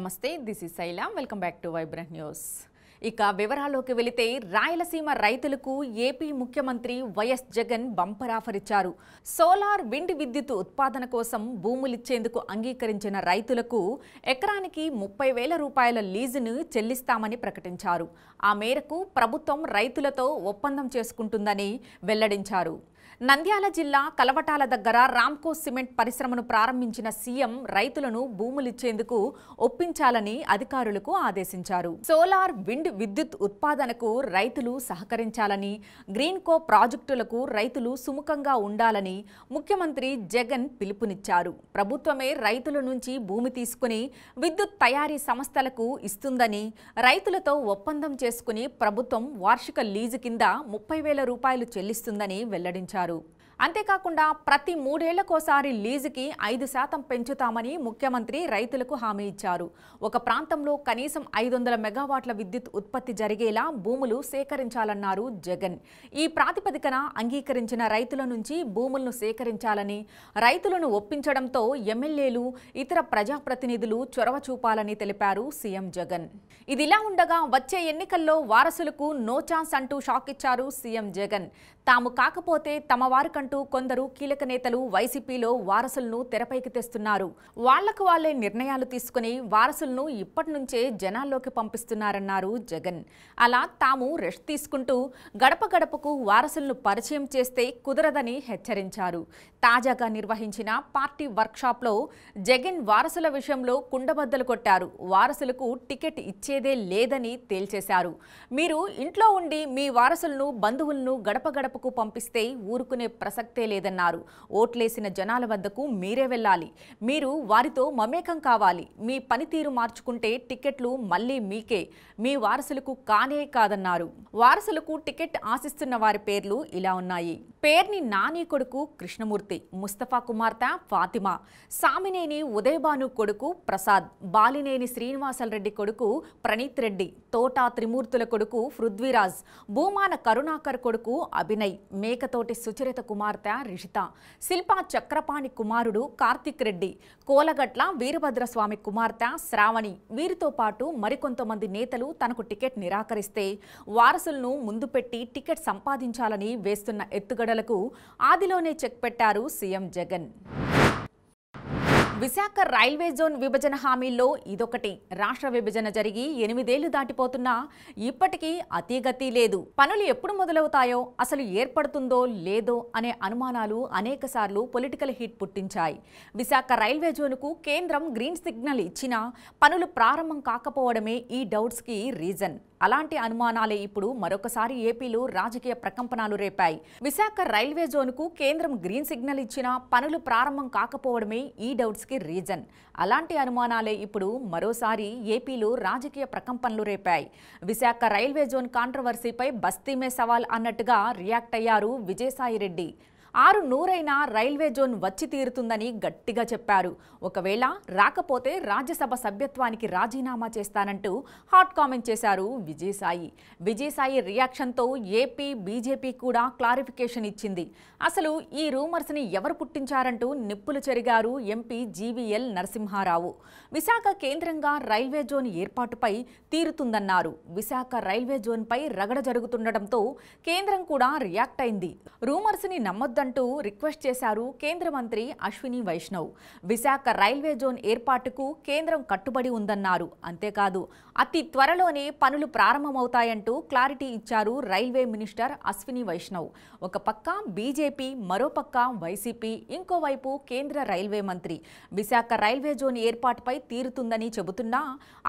నమస్తే this is Shaila welcome back to vibrant news ఇక వివరాల్లోకి వెళితే రాయలసీమ రైతులకు ఏపీ ముఖ్యమంత్రి వైఎస్ జగన్ బంపర్ ఆఫర్ ఇచ్చారు సోలార్ విండ్ విద్యుత్ ఉత్పాదన కోసం భూములిచ్చేందుకు అంగీకరించిన రైతులకు ఎకరానికి ముప్పై వేల రూపాయల లీజును చెల్లిస్తామని ప్రకటించారు ఆ మేరకు ప్రభుత్వం రైతులతో ఒప్పందం చేసుకుంటుందని వెల్లడించారు నంద్యాల జిల్లా కలవటాల దగ్గర రామ్కో సిమెంట్ పరిశ్రమను ప్రారంభించిన సీఎం రైతులను భూములిచ్చేందుకు ఒప్పించాలని అధికారులకు ఆదేశించారు సోలార్ విండ్ విద్యుత్ ఉత్పాదనకు రైతులు సహకరించాలని గ్రీన్కో ప్రాజెక్టులకు రైతులు సుముఖంగా ఉండాలని ముఖ్యమంత్రి జగన్ పిలుపునిచ్చారు ప్రభుత్వమే రైతుల నుంచి భూమి తీసుకుని విద్యుత్ తయారీ సంస్థలకు ఇస్తుందని రైతులతో ఒప్పందం చేసుకుని ప్రభుత్వం వార్షిక లీజు కింద ముప్పై వేల రూపాయలు చెల్లిస్తుందని వెల్లడించారు అన్నారు అంతేకాకుండా ప్రతి మూడేళ్లకోసారి లీజుకి ఐదు శాతం పెంచుతామని ముఖ్యమంత్రి రైతులకు హామీ ఇచ్చారు ఒక ప్రాంతంలో కనీసం ఐదు వందల మెగావాట్ల విద్యుత్ ఉత్పత్తి జరిగేలా భూములు సేకరించాలన్నారు జగన్ ఈ ప్రాతిపదికన అంగీకరించిన రైతుల నుంచి భూములను సేకరించాలని రైతులను ఒప్పించడంతో ఎమ్మెల్యేలు ఇతర ప్రజాప్రతినిధులు చొరవ చూపాలని తెలిపారు సీఎం జగన్ ఇదిలా ఉండగా వచ్చే ఎన్నికల్లో వారసులకు నో ఛాన్స్ అంటూ షాక్ ఇచ్చారు సీఎం జగన్ తాము కాకపోతే తమ వారికంటూ కొందరు కీలక నేతలు వైసీపీలో వారసులను తెరపైకి తెస్తున్నారు వాళ్లకు వాళ్లే నిర్ణయాలు తీసుకుని వారసులను ఇప్పటి నుంచే జనాల్లోకి పంపిస్తున్నారన్నారు జగన్ అలా తాము రెస్ట్ తీసుకుంటూ గడప గడపకు వారసులను పరిచయం చేస్తే కుదరదని హెచ్చరించారు తాజాగా నిర్వహించిన పార్టీ వర్క్షాప్లో జగన్ వారసుల విషయంలో కుండబద్దలు కొట్టారు వారసులకు టికెట్ ఇచ్చేదే లేదని తేల్చేశారు మీరు ఇంట్లో ఉండి మీ వారసులను బంధువులను గడప గడప మండపకు పంపిస్తే ఊరుకునే ప్రసక్తే లేదన్నారు ఓట్లేసిన జనాల వద్దకు మీరే వెళ్ళాలి మీరు వారితో మమేకం కావాలి మీ పనితీరు మార్చుకుంటే టికెట్లు మళ్ళీ మీకే మీ వారసులకు కానే కాదన్నారు వారసులకు టికెట్ ఆశిస్తున్న వారి పేర్లు ఇలా ఉన్నాయి పేర్ని నాని కొడుకు కృష్ణమూర్తి ముస్తఫా కుమార్తె ఫాతిమా సామినేని ఉదయభాను కొడుకు ప్రసాద్ బాలినేని రెడ్డి కొడుకు ప్రణీత్ రెడ్డి తోటా త్రిమూర్తుల కొడుకు పృథ్వీరాజ్ భూమాన కరుణాకర్ కొడుకు అభినవ్ వినయ్ మేకతోటి సుచరిత కుమార్తె రిషిత శిల్పా చక్రపాణి కుమారుడు కార్తిక్ రెడ్డి కోలగట్ల వీరభద్రస్వామి కుమార్తె శ్రావణి వీరితో పాటు మరికొంతమంది నేతలు తనకు టికెట్ నిరాకరిస్తే వారసులను ముందు పెట్టి టికెట్ సంపాదించాలని వేస్తున్న ఎత్తుగడలకు ఆదిలోనే చెక్ పెట్టారు CM Jagan Visakha railway zone విభజన హామీల్లో ఇదొకటి రాష్ట్ర విభజన జరిగి ఎనిమిదేళ్లు దాటిపోతున్నా ఇప్పటికీ అతిగతి లేదు పనులు ఎప్పుడు మొదలవుతాయో అసలు ఏర్పడుతుందో లేదో అనే అనుమానాలు అనేకసార్లు పొలిటికల్ హీట్ పుట్టించాయి విశాఖ రైల్వే జోన్కు కేంద్రం గ్రీన్ సిగ్నల్ ఇచ్చినా పనులు ప్రారంభం కాకపోవడమే ఈ డౌట్స్కి రీజన్ అలాంటి అనుమానాలే ఇప్పుడు మరొకసారి ఏపీలో రాజకీయ ప్రకంపనలు రేపాయి విశాఖ రైల్వే జోన్కు కేంద్రం గ్రీన్ సిగ్నల్ ఇచ్చినా పనులు ప్రారంభం కాకపోవడమే ఈ డౌట్స్కి రీజన్ అలాంటి అనుమానాలే ఇప్పుడు మరోసారి ఏపీలో రాజకీయ ప్రకంపనలు రేపాయి విశాఖ రైల్వే జోన్ కాంట్రవర్సీపై బస్తీమే సవాల్ అన్నట్టుగా రియాక్ట్ అయ్యారు విజయసాయిరెడ్డి ఆరు నూరైనా రైల్వే జోన్ వచ్చి తీరుతుందని గట్టిగా చెప్పారు ఒకవేళ రాకపోతే రాజ్యసభ సభ్యత్వానికి రాజీనామా చేస్తానంటూ హాట్ కామెంట్ చేశారు విజయసాయి విజయసాయి రియాక్షన్తో ఏపీ బీజేపీ కూడా క్లారిఫికేషన్ ఇచ్చింది అసలు ఈ రూమర్స్ని ఎవరు పుట్టించారంటూ నిప్పులు చెరిగారు ఎంపీ జీవీఎల్ నరసింహారావు విశాఖ కేంద్రంగా రైల్వే జోన్ ఏర్పాటుపై తీరుతుందన్నారు విశాఖ రైల్వే జోన్పై రగడ జరుగుతుండటంతో కేంద్రం కూడా రియాక్ట్ అయింది రూమర్స్ని నమ్మొద్దు వద్దంటూ రిక్వెస్ట్ చేశారు కేంద్ర మంత్రి అశ్విని వైష్ణవ్ విశాఖ రైల్వే జోన్ ఏర్పాటుకు కేంద్రం కట్టుబడి ఉందన్నారు అంతేకాదు అతి త్వరలోనే పనులు ప్రారంభమవుతాయంటూ క్లారిటీ ఇచ్చారు రైల్వే మినిస్టర్ అశ్విని వైష్ణవ్ ఒక పక్క బీజేపీ మరో పక్క వైసీపీ ఇంకోవైపు కేంద్ర రైల్వే మంత్రి విశాఖ రైల్వే జోన్ ఏర్పాటుపై తీరుతుందని చెబుతున్నా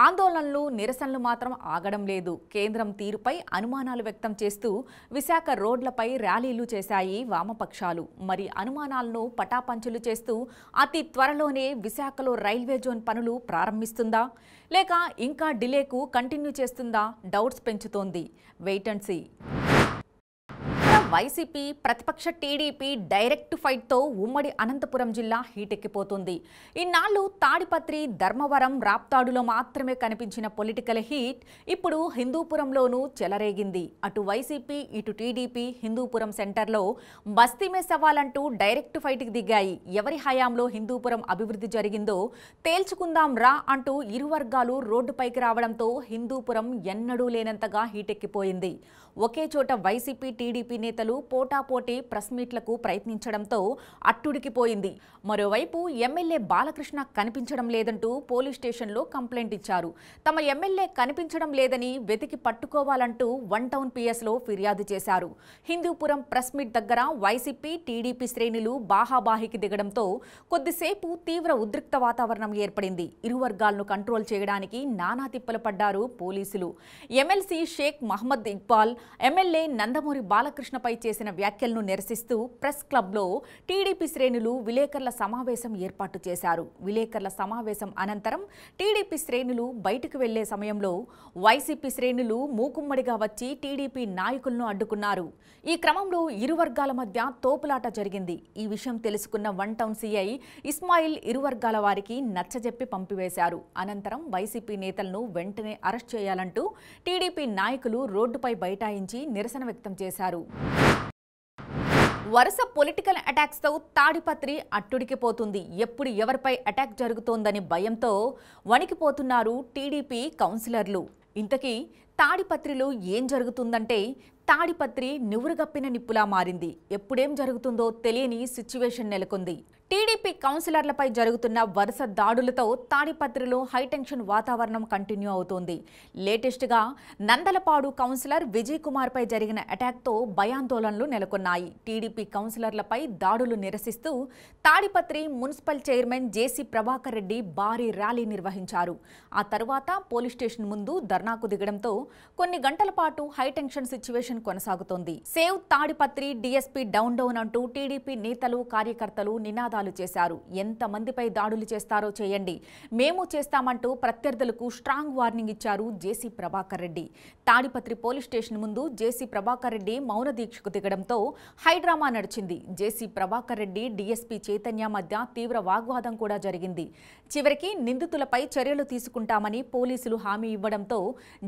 ఆందోళనలు నిరసనలు మాత్రం ఆగడం లేదు కేంద్రం తీరుపై అనుమానాలు వ్యక్తం చేస్తూ విశాఖ రోడ్లపై ర్యాలీలు చేశాయి వామపక్ష చాలు మరి అనుమానాలను పటాపంచులు చేస్తూ అతి త్వరలోనే విశాఖలో రైల్వే జోన్ పనులు ప్రారంభిస్తుందా లేక ఇంకా డిలేకు కంటిన్యూ చేస్తుందా డౌట్స్ పెంచుతోంది వెయిటెన్సీ వైసీపీ ప్రతిపక్ష టీడీపీ డైరెక్ట్ ఫైట్తో ఉమ్మడి అనంతపురం జిల్లా హీటెక్కిపోతుంది ఇన్నాళ్లు తాడిపత్రి ధర్మవరం రాప్తాడులో మాత్రమే కనిపించిన పొలిటికల్ హీట్ ఇప్పుడు హిందూపురంలోనూ చెలరేగింది అటు వైసీపీ ఇటు టీడీపీ హిందూపురం సెంటర్లో బస్తీమే సవాలంటూ డైరెక్ట్ ఫైట్కి దిగాయి ఎవరి హయాంలో హిందూపురం అభివృద్ధి జరిగిందో తేల్చుకుందాం రా అంటూ ఇరు వర్గాలు రోడ్డుపైకి రావడంతో హిందూపురం ఎన్నడూ లేనంతగా హీటెక్కిపోయింది ఒకే చోట వైసీపీ టీడీపీ నేతలు పోటాపోటీ ప్రెస్ మీట్లకు ప్రయత్నించడంతో అట్టుడికిపోయింది మరోవైపు ఎమ్మెల్యే బాలకృష్ణ కనిపించడం లేదంటూ పోలీస్ స్టేషన్లో కంప్లైంట్ ఇచ్చారు తమ ఎమ్మెల్యే కనిపించడం లేదని వెతికి పట్టుకోవాలంటూ వన్ టౌన్ పిఎస్లో ఫిర్యాదు చేశారు హిందూపురం ప్రెస్ మీట్ దగ్గర వైసీపీ టీడీపీ శ్రేణులు బాహాబాహికి దిగడంతో కొద్దిసేపు తీవ్ర ఉద్రిక్త వాతావరణం ఏర్పడింది ఇరు వర్గాలను కంట్రోల్ చేయడానికి నానా తిప్పలు పడ్డారు పోలీసులు ఎమ్మెల్సీ షేక్ మహమ్మద్ ఇక్బాల్ ఎమ్మెల్యే నందమూరి బాలకృష్ణపై చేసిన వ్యాఖ్యలను నిరసిస్తూ ప్రెస్ క్లబ్లో టీడీపీ శ్రేణులు విలేకరుల సమావేశం ఏర్పాటు చేశారు విలేకరుల సమావేశం అనంతరం టీడీపీ శ్రేణులు బయటకు వెళ్లే సమయంలో వైసీపీ శ్రేణులు మూకుమ్మడిగా వచ్చి టీడీపీ నాయకులను అడ్డుకున్నారు ఈ క్రమంలో ఇరు వర్గాల మధ్య తోపులాట జరిగింది ఈ విషయం తెలుసుకున్న వన్ టౌన్ సీఐ ఇస్మాయిల్ ఇరు వర్గాల వారికి నచ్చజెప్పి పంపివేశారు అనంతరం వైసీపీ నేతలను వెంటనే అరెస్ట్ చేయాలంటూ టీడీపీ నాయకులు రోడ్డుపై బయట బైఠాయించి నిరసన వ్యక్తం చేశారు వరుస పొలిటికల్ అటాక్స్తో తాడిపత్రి అట్టుడికిపోతుంది ఎప్పుడు ఎవరిపై అటాక్ జరుగుతోందని భయంతో వణికిపోతున్నారు టీడీపీ కౌన్సిలర్లు ఇంతకీ తాడిపత్రిలో ఏం జరుగుతుందంటే తాడిపత్రి నివురుగప్పిన నిప్పులా మారింది ఎప్పుడేం జరుగుతుందో తెలియని సిచ్యువేషన్ నెలకొంది టీడీపీ కౌన్సిలర్లపై జరుగుతున్న వరుస దాడులతో తాడిపత్రిలో హైటెన్షన్ వాతావరణం కంటిన్యూ అవుతోంది లేటెస్ట్గా నందలపాడు కౌన్సిలర్ విజయ్ కుమార్పై జరిగిన అటాక్తో భయాందోళనలు నెలకొన్నాయి టీడీపీ కౌన్సిలర్లపై దాడులు నిరసిస్తూ Tadipatri municipal chairman JC Prabhakar Reddy భారీ ర్యాలీ నిర్వహించారు ఆ తర్వాత పోలీస్ స్టేషన్ ముందు ధర్నాకు దిగడంతో కొన్ని గంటల పాటు హైటెన్షన్ సిచ్యువేషన్ కొనసాగుతోంది save Tadipatri DSP down down అంటూ టీడీపీ నేతలు కార్యకర్తలు నినాదాలు మోసాలు చేశారు ఎంతమందిపై దాడులు చేస్తారో చేయండి మేము చేస్తామంటూ ప్రత్యర్థులకు స్ట్రాంగ్ వార్నింగ్ ఇచ్చారు JC Prabhakar Reddy Tadipatri police station ముందు జేసీ ప్రభాకర్ రెడ్డి మౌన దీక్షకు దిగడంతో హైడ్రామా నడిచింది జేసీ ప్రభాకర్ రెడ్డి డీఎస్పీ చైతన్య మధ్య తీవ్ర వాగ్వాదం కూడా జరిగింది చివరికి నిందితులపై చర్యలు తీసుకుంటామని పోలీసులు హామీ ఇవ్వడంతో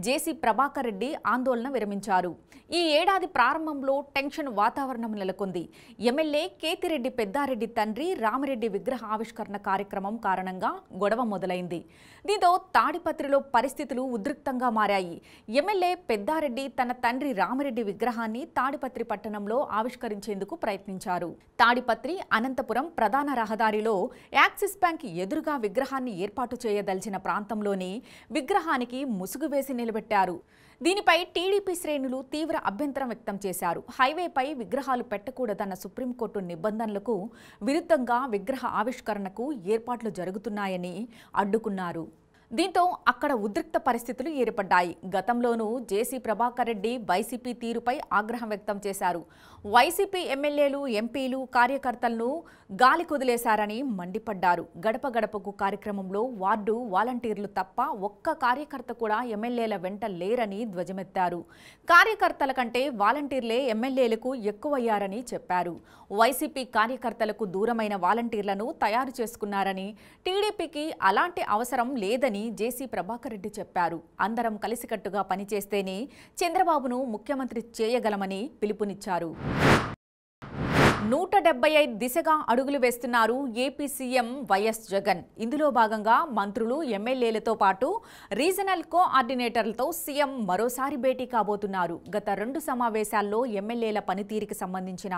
జేసీ ప్రభాకర్ రెడ్డి ఆందోళన విరమించారు ఈ ఏడాది ప్రారంభంలో టెన్షన్ వాతావరణం నెలకొంది ఎమ్మెల్యే కేతిరెడ్డి పెద్దారెడ్డి తండ్రి రామిరెడ్డి విగ్రహ ఆవిష్కరణ కార్యక్రమం కారణంగా గొడవ మొదలైంది దీంతో తాడిపత్రిలో పరిస్థితులు ఉద్రిక్తంగా మారాయి ఎమ్మెల్యే పెద్దారెడ్డి తన తండ్రి రామిరెడ్డి విగ్రహాన్ని తాడిపత్రి పట్టణంలో ఆవిష్కరించేందుకు ప్రయత్నించారు తాడిపత్రి అనంతపురం ప్రధాన రహదారిలో యాక్సిస్ బ్యాంక్ ఎదురుగా విగ్రహాన్ని ఏర్పాటు చేయదలిచిన ప్రాంతంలోని విగ్రహానికి ముసుగు వేసి నిలబెట్టారు దీనిపై టీడీపీ శ్రేణులు తీవ్ర అభ్యంతరం వ్యక్తం చేశారు హైవేపై విగ్రహాలు పెట్టకూడదన్న సుప్రీంకోర్టు నిబంధనలకు విరుద్ధంగా విగ్రహ ఆవిష్కరణకు ఏర్పాట్లు జరుగుతున్నాయని అడ్డుకున్నారు దీంతో అక్కడ ఉద్రిక్త పరిస్థితులు ఏర్పడ్డాయి గతంలోనూ జేసీ ప్రభాకర్ రెడ్డి వైసీపీ తీరుపై ఆగ్రహం వ్యక్తం చేశారు వైసీపీ ఎమ్మెల్యేలు ఎంపీలు కార్యకర్తలను గాలి కుదిలేశారని మండిపడ్డారు గడప గడపకు కార్యక్రమంలో వార్డు వాలంటీర్లు తప్ప ఒక్క కార్యకర్త కూడా ఎమ్మెల్యేల వెంట లేరని ధ్వజమెత్తారు కార్యకర్తల కంటే వాలంటీర్లే ఎమ్మెల్యేలకు ఎక్కువయ్యారని చెప్పారు వైసీపీ కార్యకర్తలకు దూరమైన వాలంటీర్లను తయారు చేసుకున్నారని టీడీపీకి అలాంటి అవసరం లేదని జేసీ ప్రభాకర్ రెడ్డి చెప్పారు అందరం కలిసికట్టుగా పనిచేస్తేనే చంద్రబాబును ముఖ్యమంత్రి చేయగలమని పిలుపునిచ్చారు you నూట డెబ్బై ఐదు దిశగా అడుగులు వేస్తున్నారు ఏపీ సీఎం వైఎస్ జగన్ ఇందులో భాగంగా మంత్రులు ఎమ్మెల్యేలతో పాటు రీజనల్ కోఆర్డినేటర్లతో సీఎం మరోసారి భేటీ కాబోతున్నారు గత రెండు సమావేశాల్లో ఎమ్మెల్యేల పనితీరుకి సంబంధించిన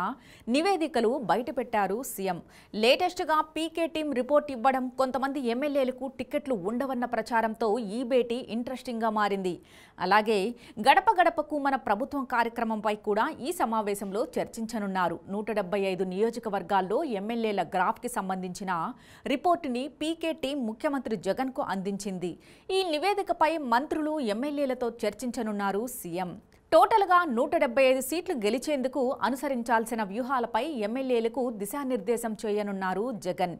నివేదికలు బయటపెట్టారు సీఎం లేటెస్ట్గా పీకే టీం రిపోర్ట్ ఇవ్వడం కొంతమంది ఎమ్మెల్యేలకు టిక్కెట్లు ఉండవన్న ప్రచారంతో ఈ భేటీ ఇంట్రెస్టింగ్గా మారింది అలాగే గడప గడపకు మన ప్రభుత్వం కార్యక్రమంపై కూడా ఈ సమావేశంలో చర్చించనున్నారు నూట డెబ్బై ఐదు నియోజకవర్గాల్లో ఎమ్మెల్యేల గ్రాఫ్కి సంబంధించిన రిపోర్టుని పీకే టీం ముఖ్యమంత్రి జగన్కు అందించింది ఈ నివేదికపై మంత్రులు ఎమ్మెల్యేలతో చర్చించనున్నారు సీఎం టోటల్గా నూట డెబ్బై ఐదు సీట్లు గెలిచేందుకు అనుసరించాల్సిన వ్యూహాలపై ఎమ్మెల్యేలకు దిశానిర్దేశం చేయనున్నారు జగన్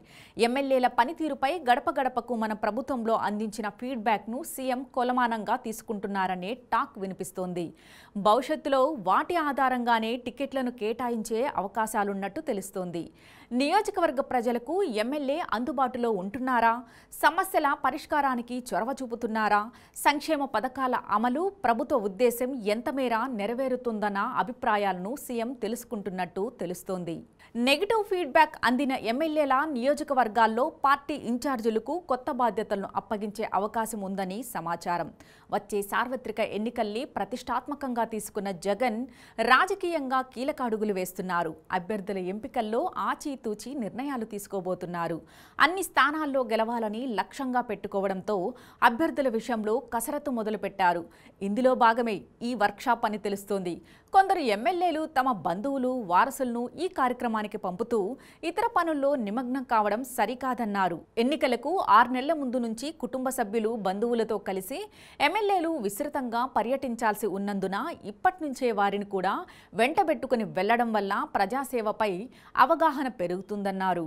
ఎమ్మెల్యేల పనితీరుపై గడప గడపకు మన ప్రభుత్వంలో అందించిన ఫీడ్బ్యాక్ను సీఎం కొలమానంగా తీసుకుంటున్నారనే టాక్ వినిపిస్తోంది భవిష్యత్తులో వాటి ఆధారంగానే టికెట్లను కేటాయించే అవకాశాలున్నట్టు తెలుస్తోంది నియోజకవర్గ ప్రజలకు ఎమ్మెల్యే అందుబాటులో ఉంటున్నారా సమస్యల పరిష్కారానికి చొరవ చూపుతున్నారా సంక్షేమ పథకాల అమలు ప్రభుత్వ ఉద్దేశం ఎంతమేర నెరవేరుతుందన్న అభిప్రాయాలను సీఎం తెలుసుకుంటున్నట్టు తెలుస్తోంది నెగిటివ్ ఫీడ్బ్యాక్ అందిన ఎమ్మెల్యేల నియోజకవర్గాల్లో పార్టీ ఇన్ఛార్జీలకు కొత్త బాధ్యతలను అప్పగించే అవకాశం ఉందని సమాచారం వచ్చే సార్వత్రిక ఎన్నికల్ని ప్రతిష్టాత్మకంగా తీసుకున్న జగన్ రాజకీయంగా కీలక అడుగులు వేస్తున్నారు అభ్యర్థుల ఎంపికల్లో ఆచితూచి నిర్ణయాలు తీసుకోబోతున్నారు అన్ని స్థానాల్లో గెలవాలని లక్ష్యంగా పెట్టుకోవడంతో అభ్యర్థుల విషయంలో కసరత్తు మొదలుపెట్టారు ఇందులో భాగమే ఈ వర్క్షాప్ అని తెలుస్తోంది కొందరు ఎమ్మెల్యేలు తమ బంధువులు వారసులను ఈ కార్యక్రమాన్ని ప్రభుత్వానికి పంపుతూ ఇతర పనుల్లో నిమగ్నం కావడం సరికాదన్నారు ఎన్నికలకు ఆరు నెలల ముందు నుంచి కుటుంబ సభ్యులు బంధువులతో కలిసి ఎమ్మెల్యేలు విస్తృతంగా పర్యటించాల్సి ఉన్నందున ఇప్పటి నుంచే వారిని కూడా వెంటబెట్టుకుని వెళ్లడం వల్ల ప్రజాసేవపై అవగాహన పెరుగుతుందన్నారు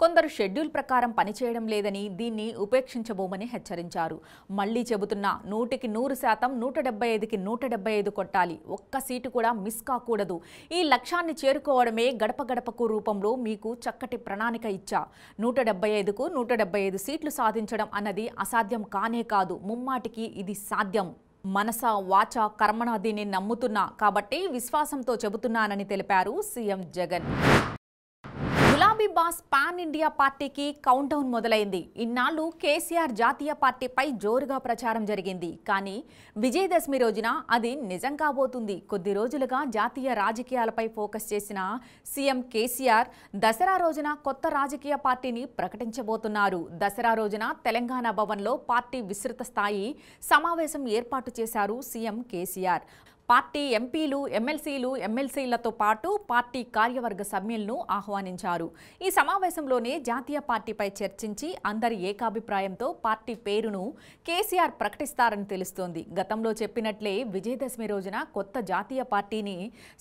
కొందరు షెడ్యూల్ ప్రకారం పనిచేయడం లేదని దీన్ని ఉపేక్షించబోమని హెచ్చరించారు మళ్లీ చెబుతున్నా నూటికి నూరు శాతం నూట డెబ్బై ఐదుకి నూట డెబ్బై ఐదు కొట్టాలి ఒక్క సీటు కూడా మిస్ కాకూడదు ఈ లక్ష్యాన్ని చేరుకోవడమే గడప గడపకు రూపంలో మీకు చక్కటి ప్రణాళిక ఇచ్చా నూట డెబ్బై ఐదుకు నూట డెబ్బై ఐదు సీట్లు సాధించడం అన్నది అసాధ్యం కానే కాదు ముమ్మాటికి ఇది సాధ్యం మనస వాచ కర్మణ దీన్ని నమ్ముతున్నా కాబట్టి విశ్వాసంతో చెబుతున్నానని తెలిపారు CM Jagan Bobby boss pan India పార్టీకి కౌంటౌన్ మొదలైంది ఇన్నాళ్లు కేసీఆర్ జాతీయ పార్టీపై జోరుగా ప్రచారం జరిగింది కానీ విజయదశమి రోజున అది నిజం కాబోతుంది కొద్ది రోజులుగా జాతీయ రాజకీయాలపై ఫోకస్ చేసిన సీఎం కేసీఆర్ దసరా రోజున కొత్త రాజకీయ పార్టీని ప్రకటించబోతున్నారు దసరా రోజున తెలంగాణ భవన్లో పార్టీ విస్తృత స్థాయి సమావేశం ఏర్పాటు చేశారు సీఎం కేసీఆర్ పార్టీ ఎంపీలు ఎమ్మెల్సీలు ఎమ్మెల్సీలతో పాటు పార్టీ కార్యవర్గ సభ్యులను ఆహ్వానించారు ఈ సమావేశంలోనే జాతీయ పార్టీపై చర్చించి అందరి ఏకాభిప్రాయంతో పార్టీ పేరును కేసీఆర్ ప్రకటిస్తారని తెలుస్తోంది గతంలో చెప్పినట్లే విజయదశమి రోజున కొత్త జాతీయ పార్టీని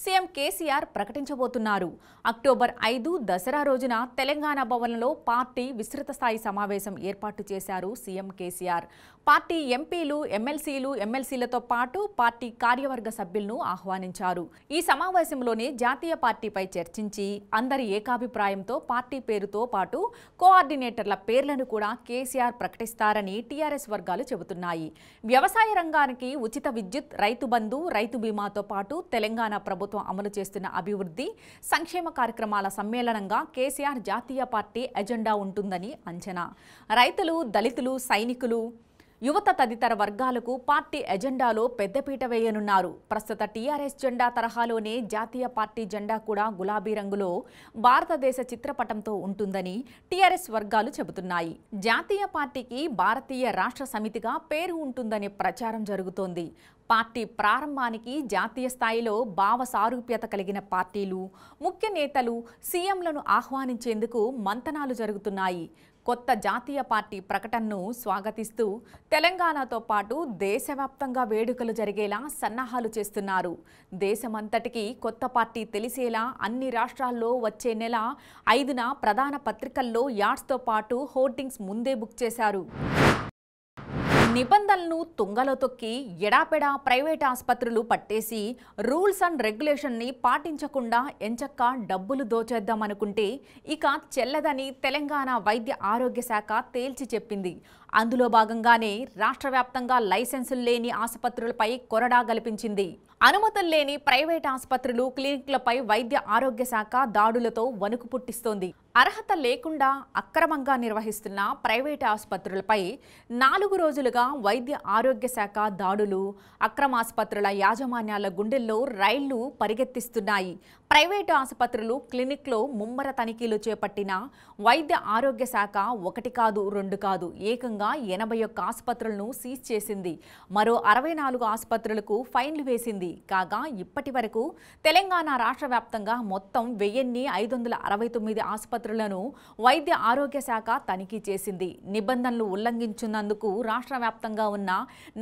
సీఎం కేసీఆర్ ప్రకటించబోతున్నారు అక్టోబర్ ఐదు దసరా రోజున తెలంగాణ భవన్లో పార్టీ విస్తృత స్థాయి సమావేశం ఏర్పాటు చేశారు సీఎం కేసీఆర్ పార్టీ ఎంపీలు ఎమ్మెల్సీలు ఎమ్మెల్సీలతో పాటు పార్టీ కార్యవర్గ సభ్యులను ఆహ్వానించారు ఈ సమావేశంలోనే జాతీయ పార్టీపై చర్చించి అందరి ఏకాభిప్రాయంతో పార్టీ పేరుతో పాటు కోఆర్డినేటర్ల పేర్లను కూడా కేసీఆర్ ప్రకటిస్తారని టీఆర్ఎస్ వర్గాలు చెబుతున్నాయి వ్యవసాయ రంగానికి ఉచిత విద్యుత్ రైతు బంధు రైతు బీమాతో పాటు తెలంగాణ ప్రభుత్వం అమలు చేస్తున్న అభివృద్ధి సంక్షేమ కార్యక్రమాల సమ్మేళనంగా కేసీఆర్ జాతీయ పార్టీ ఎజెండా ఉంటుందని అంచనా రైతులు దళితులు సైనికులు యువత తదితర వర్గాలకు పార్టీ ఎజెండాలో పెద్దపీట వేయనున్నారు ప్రస్తుత టీఆర్ఎస్ జెండా తరహాలోనే జాతీయ పార్టీ జెండా కూడా గులాబీ రంగులో భారతదేశ చిత్రపటంతో ఉంటుందని టీఆర్ఎస్ వర్గాలు చెబుతున్నాయి జాతీయ పార్టీకి భారతీయ రాష్ట్ర సమితిగా పేరు ఉంటుందనే ప్రచారం జరుగుతోంది పార్టీ ప్రారంభానికి జాతీయ స్థాయిలో భావ సారూప్యత కలిగిన పార్టీలు ముఖ్య నేతలు సీఎంలను ఆహ్వానించేందుకు మంతనాలు జరుగుతున్నాయి కొత్త జాతీయ పార్టీ ప్రకటనను స్వాగతిస్తూ తెలంగాణతో పాటు దేశవ్యాప్తంగా వేడుకలు జరిగేలా సన్నాహాలు చేస్తున్నారు దేశమంతటికి కొత్త పార్టీ తెలిసేలా అన్ని రాష్ట్రాల్లో వచ్చే నెల ఐదున ప్రధాన పత్రికల్లో యాడ్స్తో పాటు హోర్డింగ్స్ ముందే బుక్ చేశారు నిబంధనలను తుంగలో తొక్కి ఎడాపెడా ప్రైవేట్ ఆసుపత్రులు పట్టేసి రూల్స్ అండ్ రెగ్యులేషన్ని పాటించకుండా ఎంచక్క డబ్బులు దోచేద్దామనుకుంటే ఇక చెల్లదని తెలంగాణ వైద్య ఆరోగ్య శాఖ తేల్చి చెప్పింది అందులో భాగంగానే రాష్ట్ర వ్యాప్తంగా లైసెన్సులు లేని ఆసుపత్రులపై కొరడా గల్పించింది అనుమతులు లేని ప్రైవేట్ ఆసుపత్రులు క్లినిక్లపై వైద్య ఆరోగ్య శాఖ దాడులతో వణుకు పుట్టిస్తోంది అర్హత లేకుండా అక్రమంగా నిర్వహిస్తున్న ప్రైవేట్ ఆసుపత్రులపై నాలుగు రోజులుగా వైద్య ఆరోగ్య శాఖ దాడులు అక్రమ ఆసుపత్రుల యాజమాన్యాల గుండెల్లో రైళ్లు పరిగెత్తిస్తున్నాయి ప్రైవేటు ఆసుపత్రులు క్లినిక్లో ముమ్మర తనిఖీలు చేపట్టిన వైద్య ఆరోగ్య శాఖ ఒకటి కాదు రెండు కాదు ఏకంగా మొత్తంగా ఎనభై ఒక్క ఆసుపత్రులను సీజ్ చేసింది మరో అరవై నాలుగు ఆసుపత్రులకు ఫైన్లు వేసింది కాగా ఇప్పటి వరకు తెలంగాణ రాష్ట్ర వ్యాప్తంగా మొత్తం వెయ్యిన్ని ఐదు వందల అరవై తొమ్మిది ఆసుపత్రులను వైద్య ఆరోగ్య శాఖ తనిఖీ చేసింది నిబంధనలు ఉల్లంఘించినందుకు రాష్ట్ర వ్యాప్తంగా ఉన్న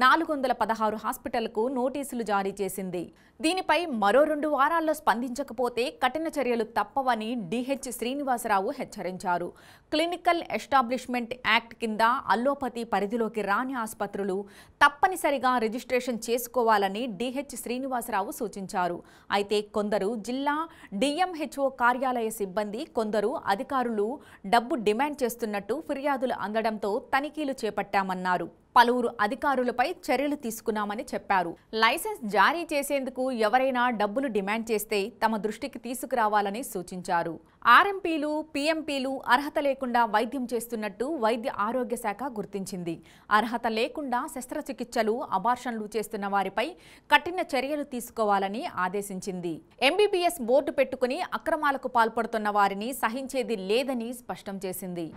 నాలుగు వందల పదహారు హాస్పిటల్కు నోటీసులు జారీ చేసింది దీనిపై మరో రెండు వారాల్లో స్పందించకపోతే కఠిన చర్యలు తప్పవని డిహెచ్ శ్రీనివాసరావు హెచ్చరించారు క్లినికల్ ఎస్టాబ్లిష్మెంట్ యాక్ట్ కింద అల్లోపతి పరిధిలోకి రాని ఆసుపత్రులు తప్పనిసరిగా రిజిస్ట్రేషన్ చేసుకోవాలని డిహెచ్ శ్రీనివాసరావు సూచించారు అయితే కొందరు జిల్లా డిఎంహెచ్ఓ కార్యాలయ సిబ్బంది కొందరు అధికారులు డబ్బు డిమాండ్ చేస్తున్నట్టు ఫిర్యాదులు అందడంతో తనిఖీలు చేపట్టామన్నారు పలువురు అధికారులపై చర్యలు తీసుకున్నామని చెప్పారు లైసెన్స్ జారీ చేసేందుకు ఎవరైనా డబ్బులు డిమాండ్ చేస్తే తమ దృష్టికి తీసుకురావాలని సూచించారు ఆర్ఎంపీలు పీఎంపీలు అర్హత లేకుండా వైద్యం చేస్తున్నట్టు వైద్య ఆరోగ్య శాఖ గుర్తించింది అర్హత లేకుండా శస్త్రచికిత్సలు అబార్షన్లు చేస్తున్న వారిపై కఠిన చర్యలు తీసుకోవాలని ఆదేశించింది ఎంబీబీఎస్ బోర్డు పెట్టుకుని అక్రమాలకు పాల్పడుతున్న వారిని సహించేది లేదని స్పష్టం చేసింది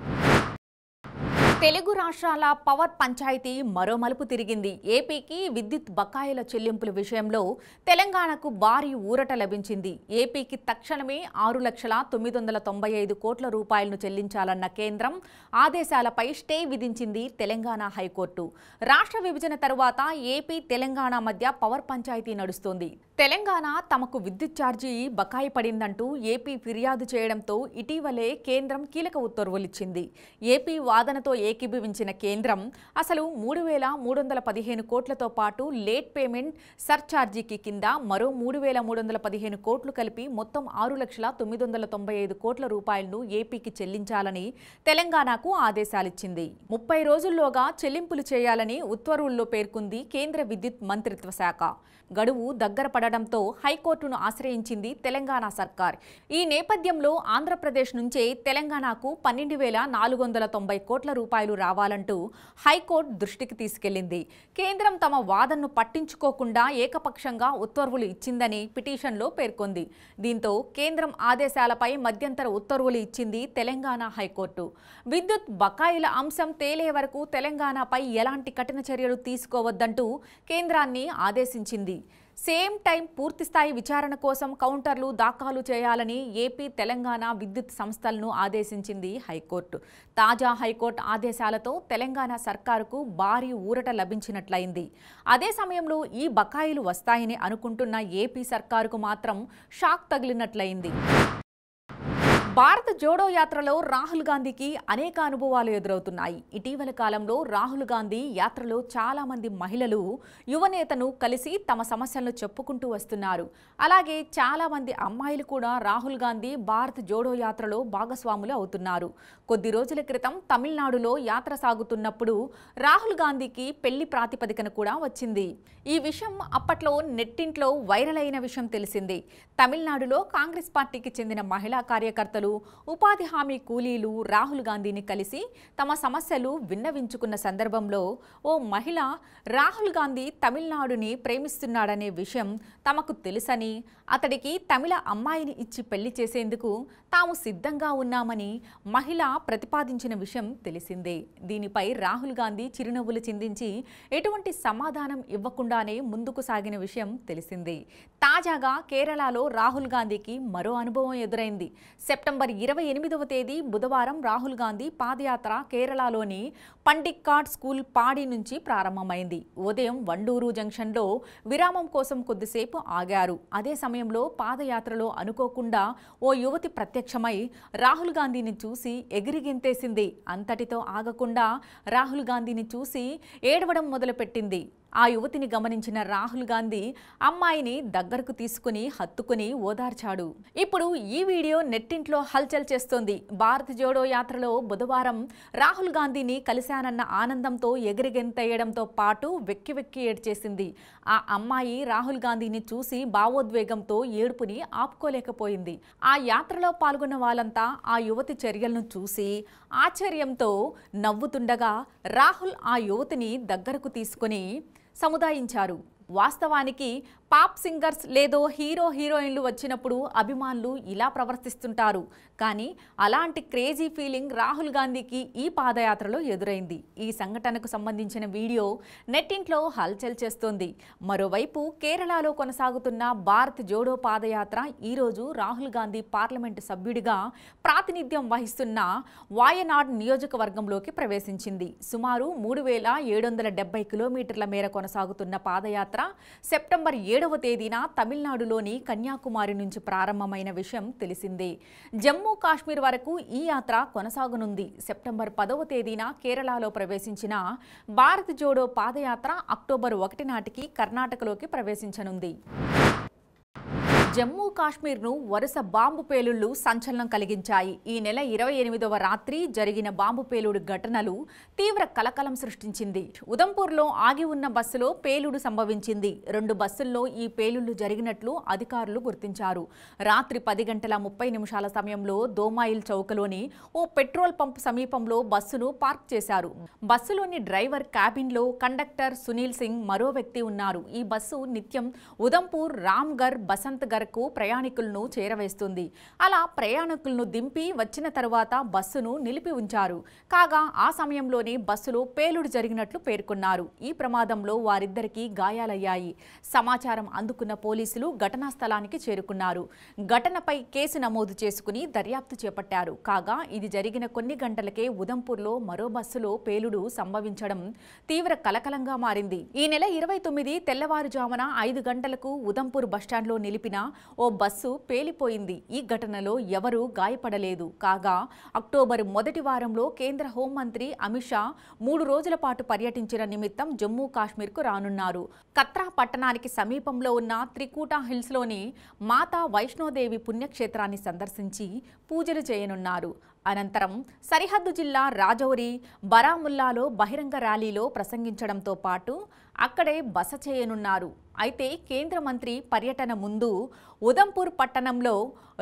తెలుగు రాష్ట్రాల పవర్ పంచాయతీ మరో మలుపు తిరిగింది ఏపీకి విద్యుత్ బకాయిల చెల్లింపుల విషయంలో తెలంగాణకు భారీ ఊరట లభించింది ఏపీకి తక్షణమే ఆరు లక్షల తొమ్మిది వందల తొంభై ఐదు కోట్ల రూపాయలను చెల్లించాలన్న కేంద్రం ఆదేశాలపై స్టే విధించింది తెలంగాణ హైకోర్టు రాష్ట్ర విభజన తరువాత ఏపీ తెలంగాణ మధ్య పవర్ పంచాయతీ నడుస్తోంది తెలంగాణ తమకు విద్యుత్ ఛార్జీ బకాయి పడిందంటూ ఏపీ ఫిర్యాదు చేయడంతో ఇటీవలే కేంద్రం కీలక ఉత్తర్వులిచ్చింది ఏపీ వాదనతో ఏకీభవించిన కేంద్రం అసలు మూడు వేల మూడు వందల పదిహేను కోట్లతో పాటు లేట్ పేమెంట్ సర్ఛార్జీకి కింద మరో మూడు వేల మూడు వందల పదిహేను కోట్లు కలిపి మొత్తం ఆరు లక్షల తొమ్మిది వందల తొంభై ఐదు కోట్ల రూపాయలను ఏపీకి చెల్లించాలని తెలంగాణకు ఆదేశాలిచ్చింది ముప్పై రోజుల్లోగా చెల్లింపులు చేయాలని ఉత్తర్వుల్లో పేర్కొంది కేంద్ర విద్యుత్ మంత్రిత్వ శాఖ గడువు దగ్గర పడడంతో హైకోర్టును ఆశ్రయించింది తెలంగాణ సర్కార్ ఈ నేపథ్యంలో ఆంధ్రప్రదేశ్ నుంచే తెలంగాణకు పన్నెండు వేల నాలుగు వందల తొంభై కోట్ల రూపాయలు రూపాయలు రావాలంటూ హైకోర్టు దృష్టికి తీసుకెళ్లింది కేంద్రం తమ వాదనను పట్టించుకోకుండా ఏకపక్షంగా ఉత్తర్వులు ఇచ్చిందని పిటిషన్లో పేర్కొంది దీంతో కేంద్రం ఆదేశాలపై మధ్యంతర ఉత్తర్వులు ఇచ్చింది తెలంగాణ హైకోర్టు విద్యుత్ బకాయిల అంశం తేలే వరకు తెలంగాణపై ఎలాంటి కఠిన చర్యలు తీసుకోవద్దంటూ కేంద్రాన్ని ఆదేశించింది సేమ్ టైం పూర్తిస్థాయి విచారణ కోసం కౌంటర్లు దాఖలు చేయాలని ఏపీ తెలంగాణ విద్యుత్ సంస్థలను ఆదేశించింది హైకోర్టు తాజా హైకోర్టు ఆదేశాలతో తెలంగాణ సర్కారుకు భారీ ఊరట లభించినట్లయింది అదే సమయంలో ఈ బకాయిలు వస్తాయని అనుకుంటున్న ఏపీ సర్కారుకు మాత్రం షాక్ తగిలినట్లయింది భారత జోడో యాత్రలో రాహుల్ గాంధీకి అనేక అనుభవాలు ఎదురవుతున్నాయి ఇటీవల కాలంలో రాహుల్ గాంధీ యాత్రలో చాలామంది మహిళలు యువనేతను కలిసి తమ సమస్యలను చెప్పుకుంటూ వస్తున్నారు అలాగే చాలామంది అమ్మాయిలు కూడా రాహుల్ గాంధీ భారత్ జోడో యాత్రలో భాగస్వాములు అవుతున్నారు కొద్ది రోజుల క్రితం తమిళనాడులో యాత్ర సాగుతున్నప్పుడు రాహుల్ గాంధీకి పెళ్లి ప్రాతిపదికన కూడా వచ్చింది ఈ విషయం అప్పట్లో నెట్టింట్లో వైరల్ అయిన విషయం తెలిసింది తమిళనాడులో కాంగ్రెస్ పార్టీకి చెందిన మహిళా కార్యకర్త కార్మికులు ఉపాధి హామీ కూలీలు రాహుల్ గాంధీని కలిసి తమ సమస్యలు విన్నవించుకున్న సందర్భంలో ఓ మహిళ రాహుల్ గాంధీ తమిళనాడుని ప్రేమిస్తున్నాడనే విషయం తమకు తెలుసని అతడికి తమిళ అమ్మాయిని ఇచ్చి పెళ్లి చేసేందుకు తాము సిద్ధంగా ఉన్నామని మహిళ ప్రతిపాదించిన విషయం తెలిసిందే దీనిపై రాహుల్ గాంధీ చిరునవ్వులు చిందించి ఎటువంటి సమాధానం ఇవ్వకుండానే ముందుకు సాగిన విషయం తెలిసిందే తాజాగా కేరళలో రాహుల్ గాంధీకి మరో అనుభవం ఎదురైంది సెప్టెంబర్ సెప్టెంబర్ ఇరవై ఎనిమిదవ తేదీ బుధవారం రాహుల్ గాంధీ పాదయాత్ర కేరళలోని పండిక్కాట్ స్కూల్ పాడి నుంచి ప్రారంభమైంది ఉదయం వండూరు జంక్షన్లో విరామం కోసం కొద్దిసేపు ఆగారు అదే సమయంలో పాదయాత్రలో అనుకోకుండా ఓ యువతి ప్రత్యక్షమై రాహుల్ గాంధీని చూసి ఎగిరిగింతేసింది అంతటితో ఆగకుండా రాహుల్ గాంధీని చూసి ఏడవడం మొదలుపెట్టింది ఆ యువతిని గమనించిన రాహుల్ గాంధీ అమ్మాయిని దగ్గరకు తీసుకుని హత్తుకుని ఓదార్చాడు ఇప్పుడు ఈ వీడియో నెట్టింట్లో హల్చల్ చేస్తోంది భారత్ జోడో యాత్రలో బుధవారం రాహుల్ గాంధీని కలిశానన్న ఆనందంతో ఎగిరిగెంతేయడంతో పాటు వెక్కి వెక్కి ఏడ్చేసింది ఆ అమ్మాయి రాహుల్ గాంధీని చూసి భావోద్వేగంతో ఏడుపుని ఆపుకోలేకపోయింది ఆ యాత్రలో పాల్గొన్న వాళ్ళంతా ఆ యువతి చర్యలను చూసి ఆశ్చర్యంతో నవ్వుతుండగా రాహుల్ ఆ యువతిని దగ్గరకు తీసుకుని సముదాయించారు వాస్తవానికి పాప్ సింగర్స్ లేదో హీరో హీరోయిన్లు వచ్చినప్పుడు అభిమానులు ఇలా ప్రవర్తిస్తుంటారు కానీ అలాంటి క్రేజీ ఫీలింగ్ రాహుల్ గాంధీకి ఈ పాదయాత్రలో ఎదురైంది ఈ సంఘటనకు సంబంధించిన వీడియో నెట్టింట్లో హల్చల్ చేస్తోంది మరోవైపు కేరళలో కొనసాగుతున్న భారత్ జోడో పాదయాత్ర ఈరోజు రాహుల్ గాంధీ పార్లమెంటు సభ్యుడిగా ప్రాతినిధ్యం వహిస్తున్న వాయనాడ్ నియోజకవర్గంలోకి ప్రవేశించింది సుమారు మూడు వేల ఏడు వందల కిలోమీటర్ల మేర కొనసాగుతున్న పాదయాత్ర సెప్టెంబర్ ఏడు ఏడవ తేదీన తమిళనాడులోని కన్యాకుమారి నుంచి ప్రారంభమైన విషయం తెలిసిందే జమ్మూ కాశ్మీర్ వరకు ఈ యాత్ర కొనసాగనుంది సెప్టెంబర్ పదవ తేదీన కేరళలో ప్రవేశించిన భారత్ జోడో పాదయాత్ర అక్టోబర్ ఒకటి నాటికి కర్ణాటకలోకి ప్రవేశించనుంది జమ్మూ కాశ్మీర్ను వరుస బాంబు పేలుళ్లు సంచలనం కలిగించాయి ఈ నెల ఇరవై ఎనిమిదవ రాత్రి జరిగిన బాంబు పేలుడు ఘటనలు తీవ్ర కలకలం సృష్టించింది ఉదంపూర్లో ఆగి ఉన్న బస్సులో పేలుడు సంభవించింది రెండు బస్సుల్లో ఈ పేలుళ్లు జరిగినట్లు అధికారులు గుర్తించారు రాత్రి పది గంటల ముప్పై నిమిషాల సమయంలో దోమాయిల్ చౌకలోని ఓ పెట్రోల్ పంప్ సమీపంలో బస్సును పార్క్ చేశారు బస్సులోని డ్రైవర్ క్యాబిన్లో కండక్టర్ సునీల్ సింగ్ మరో వ్యక్తి ఉన్నారు ఈ బస్సు నిత్యం ఉదంపూర్ రామ్గర్ బసంత్గర్ వరకు ప్రయాణికులను చేరవేస్తుంది అలా ప్రయాణికులను దింపి వచ్చిన తరువాత బస్సును నిలిపి ఉంచారు కాగా ఆ సమయంలోనే బస్సులో పేలుడు జరిగినట్లు పేర్కొన్నారు ఈ ప్రమాదంలో వారిద్దరికీ గాయాలయ్యాయి సమాచారం అందుకున్న పోలీసులు ఘటనా స్థలానికి చేరుకున్నారు ఘటనపై కేసు నమోదు చేసుకుని దర్యాప్తు చేపట్టారు కాగా ఇది జరిగిన కొన్ని గంటలకే ఉదంపూర్లో మరో బస్సులో పేలుడు సంభవించడం తీవ్ర కలకలంగా మారింది ఈ నెల ఇరవై తొమ్మిది తెల్లవారుజామున ఐదు గంటలకు ఉదంపూర్ బస్టాండ్లో నిలిపిన ఓ బస్సు పేలిపోయింది ఈ ఘటనలో ఎవరూ గాయపడలేదు కాగా అక్టోబర్ మొదటి వారంలో కేంద్ర హోంమంత్రి అమిత్ షా మూడు రోజుల పాటు పర్యటించిన నిమిత్తం జమ్మూ కాశ్మీర్కు రానున్నారు కత్రా పట్టణానికి సమీపంలో ఉన్న త్రికూటా హిల్స్లోని మాతా వైష్ణోదేవి పుణ్యక్షేత్రాన్ని సందర్శించి పూజలు చేయనున్నారు అనంతరం సరిహద్దు జిల్లా రాజౌరి బరాముల్లాలో బహిరంగ ర్యాలీలో ప్రసంగించడంతో పాటు అక్కడే బస చేయనున్నారు అయితే కేంద్ర మంత్రి పర్యటన ముందు ఉదంపూర్ పట్టణంలో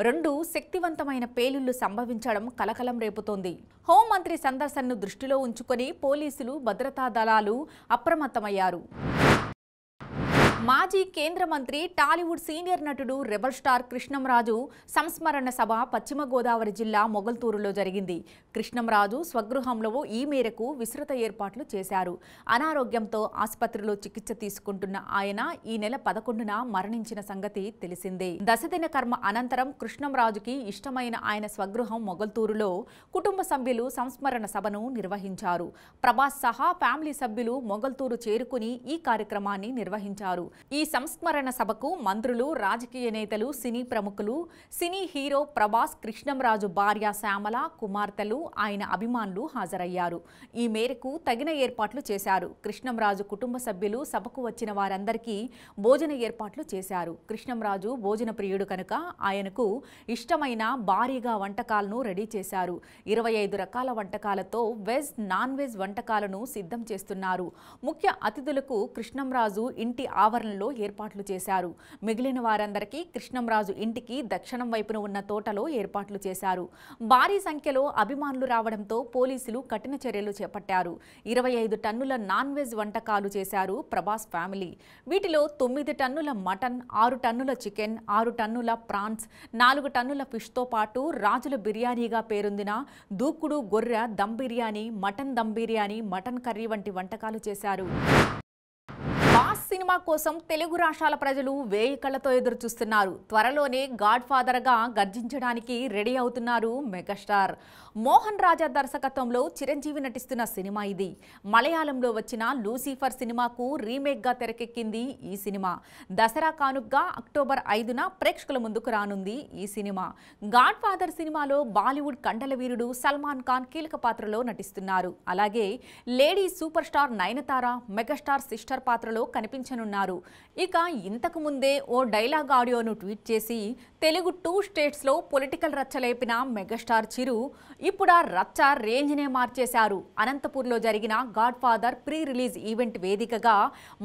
రెండు శక్తివంతమైన పేలుళ్లు సంభవించడం కలకలం రేపుతోంది హోంమంత్రి సందర్శనను దృష్టిలో ఉంచుకొని పోలీసులు భద్రతా దళాలు అప్రమత్తమయ్యారు మాజీ కేంద్ర మంత్రి టాలీవుడ్ సీనియర్ నటుడు రెబల్ స్టార్ కృష్ణంరాజు సంస్మరణ సభ పశ్చిమ గోదావరి జిల్లా మొగల్తూరులో జరిగింది కృష్ణంరాజు స్వగృహంలో ఈ మేరకు విస్తృత ఏర్పాట్లు చేశారు అనారోగ్యంతో ఆసుపత్రిలో చికిత్స తీసుకుంటున్న ఆయన ఈ నెల పదకొండున మరణించిన సంగతి తెలిసిందే దశదిన కర్మ అనంతరం కృష్ణంరాజుకి ఇష్టమైన ఆయన స్వగృహం మొగల్తూరులో కుటుంబ సభ్యులు సంస్మరణ సభను నిర్వహించారు ప్రభాస్ సహా ఫ్యామిలీ సభ్యులు మొగల్తూరు చేరుకుని ఈ కార్యక్రమాన్ని నిర్వహించారు ఈ సంస్మరణ సభకు మంత్రులు రాజకీయ నేతలు సినీ ప్రముఖులు సినీ హీరో ప్రభాస్ కృష్ణంరాజు భార్య శ్యామల కుమార్తెలు ఆయన అభిమానులు హాజరయ్యారు ఈ మేరకు తగిన ఏర్పాట్లు చేశారు కృష్ణంరాజు కుటుంబ సభ్యులు సభకు వచ్చిన వారందరికీ భోజన ఏర్పాట్లు చేశారు కృష్ణంరాజు భోజన ప్రియుడు కనుక ఆయనకు ఇష్టమైన భారీగా వంటకాలను రెడీ చేశారు ఇరవై ఐదు రకాల వంటకాలతో వెజ్ నాన్ వెజ్ వంటకాలను సిద్ధం చేస్తున్నారు ముఖ్య అతిథులకు కృష్ణంరాజు ఇంటి ఆవరణ ఆవరణలో ఏర్పాట్లు చేశారు మిగిలిన వారందరికీ కృష్ణంరాజు ఇంటికి దక్షిణం వైపున ఉన్న తోటలో ఏర్పాట్లు చేశారు భారీ సంఖ్యలో అభిమానులు రావడంతో పోలీసులు కఠిన చర్యలు చేపట్టారు ఇరవై ఐదు టన్నుల నాన్ వెజ్ వంటకాలు చేశారు ప్రభాస్ ఫ్యామిలీ వీటిలో తొమ్మిది టన్నుల మటన్ ఆరు టన్నుల చికెన్ ఆరు టన్నుల ప్రాన్స్ నాలుగు టన్నుల ఫిష్తో పాటు రాజుల బిర్యానీగా పేరొందిన దూకుడు గొర్రె dum biryani mutton dum biryani mutton curry వంటి వంటకాలు చేశారు మాస్ సినిమా కోసం తెలుగు రాష్ట్రాల ప్రజలు వేయి కళ్లతో ఎదురు చూస్తున్నారు త్వరలోనే గాడ్ గా గర్జించడానికి రెడీ అవుతున్నారు మెగాస్టార్ మోహన్ రాజా దర్శకత్వంలో చిరంజీవి నటిస్తున్న సినిమా ఇది మలయాళంలో వచ్చిన లూసిఫర్ సినిమాకు రీమేక్గా తెరకెక్కింది ఈ సినిమా దసరా కానుగ్గా అక్టోబర్ ఐదున ప్రేక్షకుల ముందుకు రానుంది ఈ సినిమా గాడ్ ఫాదర్ సినిమాలో బాలీవుడ్ కండల వీరుడు సల్మాన్ ఖాన్ కీలక పాత్రలో నటిస్తున్నారు అలాగే lady super star Nayanthara megastar sister పాత్రలో కనిపించనున్నారు ఇక ఇంతకు ముందే ఓ డైలాగ్ ఆడియోను ట్వీట్ చేసి తెలుగు టూ స్టేట్స్లో పొలిటికల్ రచ్చలేపిన మెగాస్టార్ చిరు ఇప్పుడు ఆ రచ్చ రేంజ్నే మార్చేశారు అనంతపూర్లో జరిగిన God father pre release event వేదికగా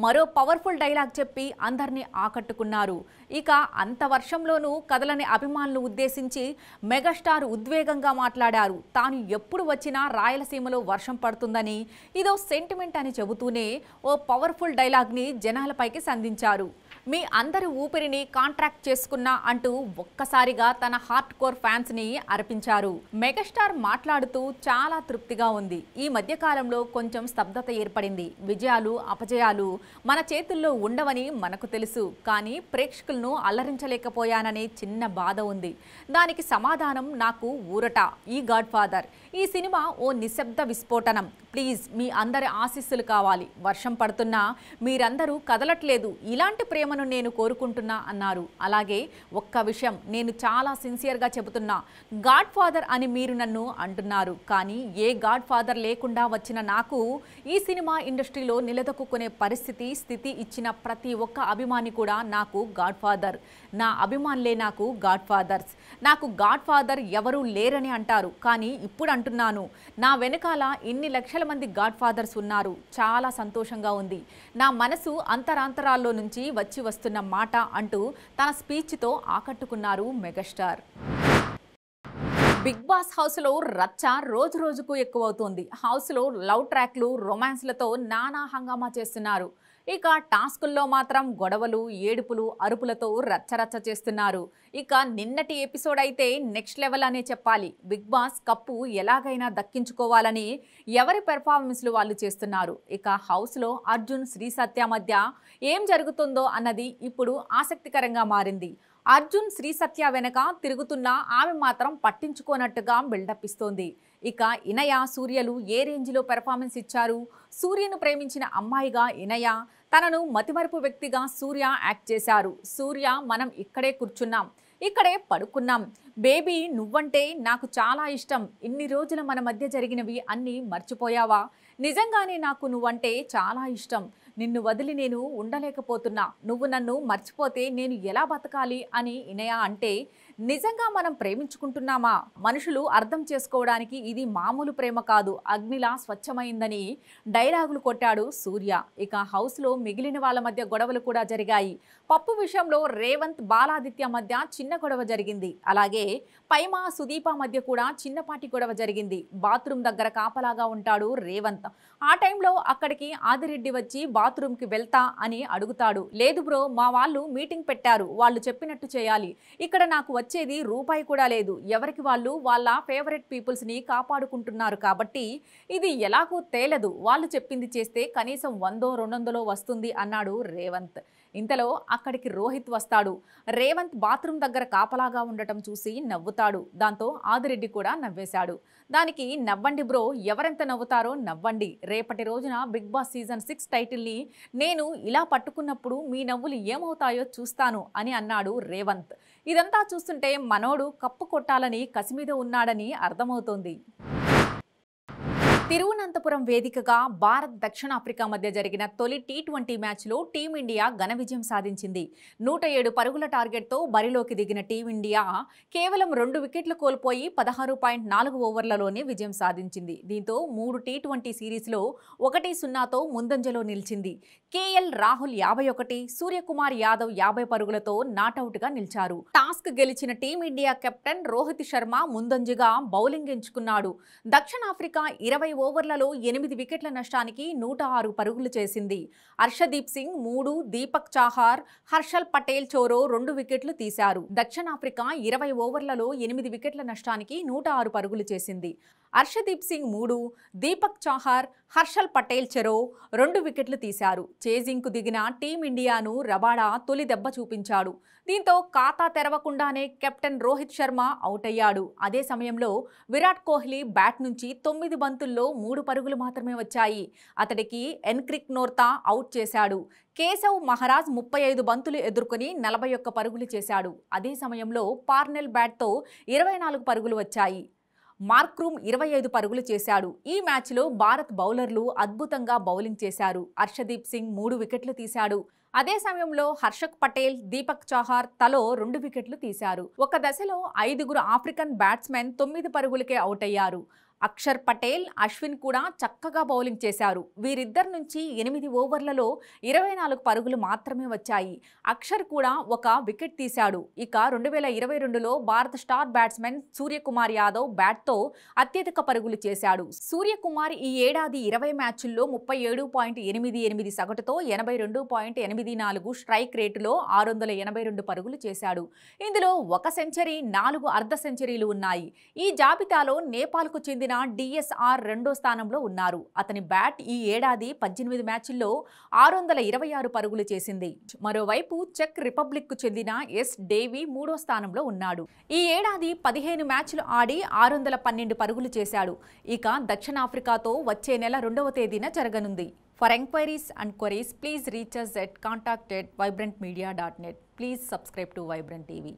మరో పవర్ఫుల్ డైలాగ్ చెప్పి అందరినీ ఆకట్టుకున్నారు ఇక అంత వర్షంలోనూ కదలని అభిమానులు ఉద్దేశించి మెగాస్టార్ ఉద్వేగంగా మాట్లాడారు తాను ఎప్పుడు వచ్చినా రాయలసీమలో వర్షం పడుతుందని ఇదో సెంటిమెంట్ అని చెబుతూనే ఓ పవర్ఫుల్ డైలాగ్ని జనాలపైకి సంధించారు మీ అందరి ఊపిరిని కాంట్రాక్ట్ చేసుకున్నా అంటూ ఒక్కసారిగా తన హార్ట్ కోర్ ఫ్యాన్స్ ని అర్పించారు మెగాస్టార్ మాట్లాడుతూ చాలా తృప్తిగా ఉంది ఈ మధ్య కాలంలో కొంచెం స్తబ్దత ఏర్పడింది విజయాలు అపజయాలు మన చేతుల్లో ఉండవని మనకు తెలుసు కానీ ప్రేక్షకులను అల్లరించలేకపోయాననే చిన్న బాధ ఉంది దానికి సమాధానం నాకు ఊరట ఈ గాడ్ ఫాదర్ ఈ సినిమా ఓ నిశ్శబ్ద విస్ఫోటనం ప్లీజ్ మీ అందరి ఆశీస్సులు కావాలి వర్షం పడుతున్నా మీరందరూ కదలట్లేదు ఇలాంటి ప్రేమను నేను కోరుకుంటున్నా అన్నారు అలాగే ఒక్క విషయం నేను చాలా సిన్సియర్గా చెబుతున్నా గాడ్ ఫాదర్ అని మీరు నన్ను అంటున్నారు కానీ ఏ గాడ్ ఫాదర్ లేకుండా వచ్చిన నాకు ఈ సినిమా ఇండస్ట్రీలో నిలదొక్కునే పరిస్థితి స్థితి ఇచ్చిన ప్రతి ఒక్క అభిమాని కూడా నాకు గాడ్ ఫాదర్ నా అభిమానులే నాకు గాడ్ ఫాదర్స్ నాకు గాడ్ ఫాదర్ ఎవరూ లేరని అంటారు కానీ ఇప్పుడు అంటున్నాను నా వెనకాల ఇన్ని లక్షల వందల మంది గాడ్ ఫాదర్స్ ఉన్నారు చాలా సంతోషంగా ఉంది నా మనసు అంతరాంతరాల్లో నుంచి వచ్చి వస్తున్న మాట అంటూ తన స్పీచ్తో ఆకట్టుకున్నారు మెగాస్టార్ బిగ్ బాస్ హౌస్లో రచ్చ రోజు రోజుకు ఎక్కువవుతోంది హౌస్లో లవ్ ట్రాక్లు రొమాన్స్లతో నానా హంగామా చేస్తున్నారు ఇక టాస్కుల్లో మాత్రం గొడవలు ఏడుపులు అరుపులతో రచ్చరచ్చ చేస్తున్నారు ఇక నిన్నటి ఎపిసోడ్ అయితే నెక్స్ట్ లెవెల్ అనే చెప్పాలి బిగ్ బాస్ కప్పు ఎలాగైనా దక్కించుకోవాలని ఎవరి పెర్ఫార్మెన్స్లు వాళ్ళు చేస్తున్నారు ఇక హౌస్లో అర్జున్ శ్రీ సత్య మధ్య ఏం జరుగుతుందో అన్నది ఇప్పుడు ఆసక్తికరంగా మారింది అర్జున్ శ్రీ సత్య వెనక తిరుగుతున్న ఆమె మాత్రం పట్టించుకోనట్టుగా బిల్డప్ ఇస్తోంది ఇక ఇనయ సూర్యలు ఏ రేంజ్లో పెర్ఫార్మెన్స్ ఇచ్చారు సూర్యను ప్రేమించిన అమ్మాయిగా ఇనయ తనను మతిమరుపు వ్యక్తిగా సూర్య యాక్ట్ చేశారు సూర్య మనం ఇక్కడే కూర్చున్నాం ఇక్కడే పడుకున్నాం బేబీ నువ్వంటే నాకు చాలా ఇష్టం ఇన్ని రోజుల మన మధ్య జరిగినవి అన్నీ మర్చిపోయావా నిజంగానే నాకు నువ్వంటే చాలా ఇష్టం నిన్ను వదిలి నేను ఉండలేకపోతున్నా నువ్వు నన్ను మర్చిపోతే నేను ఎలా బతకాలి అని ఇనయ అంటే నిజంగా మనం ప్రేమించుకుంటున్నామా మనుషులు అర్థం చేసుకోవడానికి ఇది మామూలు ప్రేమ కాదు అగ్నిలా స్వచ్ఛమైందని డైలాగులు కొట్టాడు సూర్య ఇక హౌస్లో మిగిలిన వాళ్ళ మధ్య గొడవలు కూడా జరిగాయి పప్పు విషయంలో రేవంత్ బాలాదిత్య మధ్య చిన్న గొడవ జరిగింది అలాగే పైమా సుదీప మధ్య కూడా చిన్నపాటి గొడవ జరిగింది బాత్రూమ్ దగ్గర కాపలాగా ఉంటాడు రేవంత్ ఆ టైంలో అక్కడికి ఆదిరెడ్డి వచ్చి బాత్రూమ్కి వెళ్తా అని అడుగుతాడు లేదు బ్రో మా వాళ్ళు మీటింగ్ పెట్టారు వాళ్ళు చెప్పినట్టు చేయాలి ఇక్కడ నాకు వచ్చేది రూపాయి కూడా లేదు ఎవరికి వాళ్ళు వాళ్ళ ఫేవరెట్ పీపుల్స్ని కాపాడుకుంటున్నారు కాబట్టి ఇది ఎలాగో తేలదు వాళ్ళు చెప్పింది చేస్తే కనీసం వందో రెండొందలో వస్తుంది అన్నాడు రేవంత్ ఇంతలో అక్కడికి రోహిత్ వస్తాడు రేవంత్ బాత్రూమ్ దగ్గర కాపలాగా ఉండటం చూసి నవ్వుతాడు దాంతో ఆదిరెడ్డి కూడా నవ్వేశాడు దానికి నవ్వండి బ్రో ఎవరెంత నవ్వుతారో నవ్వండి రేపటి రోజున బిగ్ బాస్ సీజన్ సిక్స్ టైటిల్ని నేను ఇలా పట్టుకున్నప్పుడు మీ నవ్వులు ఏమవుతాయో చూస్తాను అని అన్నాడు రేవంత్ ఇదంతా చూస్తుంటే మనోడు కప్పు కొట్టాలని కసిమీద ఉన్నాడని అర్థమవుతోంది తిరువనంతపురం వేదికగా భారత్ దక్షిణాఫ్రికా మధ్య జరిగిన తొలి టీ ట్వంటీ మ్యాచ్లో టీమిండియా ఘన విజయం సాధించింది నూట ఏడు పరుగుల టార్గెట్తో బరిలోకి దిగిన టీమిండియా కేవలం రెండు వికెట్లు కోల్పోయి పదహారు పాయింట్ నాలుగు ఓవర్లలోనే విజయం సాధించింది దీంతో మూడు టీ ట్వంటీ సిరీస్లో ఒకటి సున్నాతో ముందంజలో నిలిచింది కేఎల్ రాహుల్ యాభై ఒకటి సూర్యకుమార్ యాదవ్ యాభై పరుగులతో నాటౌట్గా నిలిచారు టాస్క్ గెలిచిన టీమిండియా కెప్టెన్ రోహిత్ శర్మ ముందంజగా బౌలింగ్ ఎంచుకున్నాడు దక్షిణాఫ్రికా ఇరవై ఓవర్లలో ఎనిమిది వికెట్ల నష్టానికి నూట ఆరు పరుగులు చేసింది హర్షదీప్ సింగ్ మూడు దీపక్ చాహార్ హర్షల్ పటేల్ చోరో రెండు వికెట్లు తీశారు దక్షిణాఫ్రికా ఇరవై ఓవర్లలో ఎనిమిది వికెట్ల నష్టానికి నూట ఆరు పరుగులు చేసింది అర్షదీప్ సింగ్ మూడు దీపక్ చాహార్ హర్షల్ పటేల్ చెరో రెండు వికెట్లు తీశారు చేజింగ్కు దిగిన టీమిండియాను రబాడా తొలి దెబ్బ చూపించాడు దీంతో ఖాతా తెరవకుండానే కెప్టెన్ రోహిత్ శర్మ అవుట్ అయ్యాడు అదే సమయంలో విరాట్ కోహ్లీ బ్యాట్ నుంచి తొమ్మిది బంతుల్లో మూడు పరుగులు మాత్రమే వచ్చాయి అతడికి ఎన్క్రిక్ నోర్తా అవుట్ చేశాడు కేశవ్ మహారాజ్ ముప్పై ఐదు బంతులు ఎదుర్కొని నలభై ఒక్క పరుగులు చేశాడు అదే సమయంలో పార్నెల్ బ్యాట్తో ఇరవై నాలుగు పరుగులు వచ్చాయి మార్క్రూమ్ ఇరవై ఐదు పరుగులు చేశాడు ఈ మ్యాచ్లో భారత్ బౌలర్లు అద్భుతంగా బౌలింగ్ చేశారు హర్షదీప్ సింగ్ మూడు వికెట్లు తీశాడు అదే సమయంలో హర్షక్ పటేల్ దీపక్ చౌహార్ తలో రెండు వికెట్లు తీశారు ఒక దశలో ఐదుగురు ఆఫ్రికన్ బ్యాట్స్మెన్ తొమ్మిది పరుగులకే అవుట్ అయ్యారు అక్షర్ పటేల్ అశ్విన్ కూడా చక్కగా బౌలింగ్ చేశారు వీరిద్దరి నుంచి ఎనిమిది ఓవర్లలో ఇరవై నాలుగు పరుగులు మాత్రమే వచ్చాయి అక్షర్ కూడా ఒక వికెట్ తీశాడు ఇక రెండు వేల ఇరవై రెండులో భారత స్టార్ బ్యాట్స్మెన్ సూర్యకుమార్ యాదవ్ బ్యాట్తో అత్యధిక పరుగులు చేశాడు సూర్యకుమార్ ఈ ఏడాది ఇరవై మ్యాచ్ల్లో ముప్పై ఏడు పాయింట్ ఎనిమిది ఎనిమిది సగటుతో ఎనభై రెండు పాయింట్ ఎనిమిది నాలుగు స్ట్రైక్ రేటులో ఆరు వందల ఎనభై రెండు పరుగులు చేశాడు ఇందులో ఒక సెంచరీ నాలుగు అర్ధ సెంచరీలు ఉన్నాయి ఈ జాబితాలో నేపాల్కు చెందిన చెందిన డిఎస్ఆర్ రెండో స్థానంలో ఉన్నారు అతని బ్యాట్ ఈ ఏడాది పద్దెనిమిది మ్యాచ్ల్లో ఆరు వందల ఇరవై ఆరు పరుగులు చేసింది మరోవైపు చెక్ రిపబ్లిక్కు చెందిన ఎస్ డేవి మూడో స్థానంలో ఉన్నాడు ఈ ఏడాది పదిహేను మ్యాచ్లు ఆడి ఆరు వందల పన్నెండు పరుగులు చేశాడు ఇక దక్షిణాఫ్రికాతో వచ్చే నెల రెండవ తేదీన జరగనుంది for enquiries and queries please reach at contact at vibrant media dot net please subscribe to vibrant TV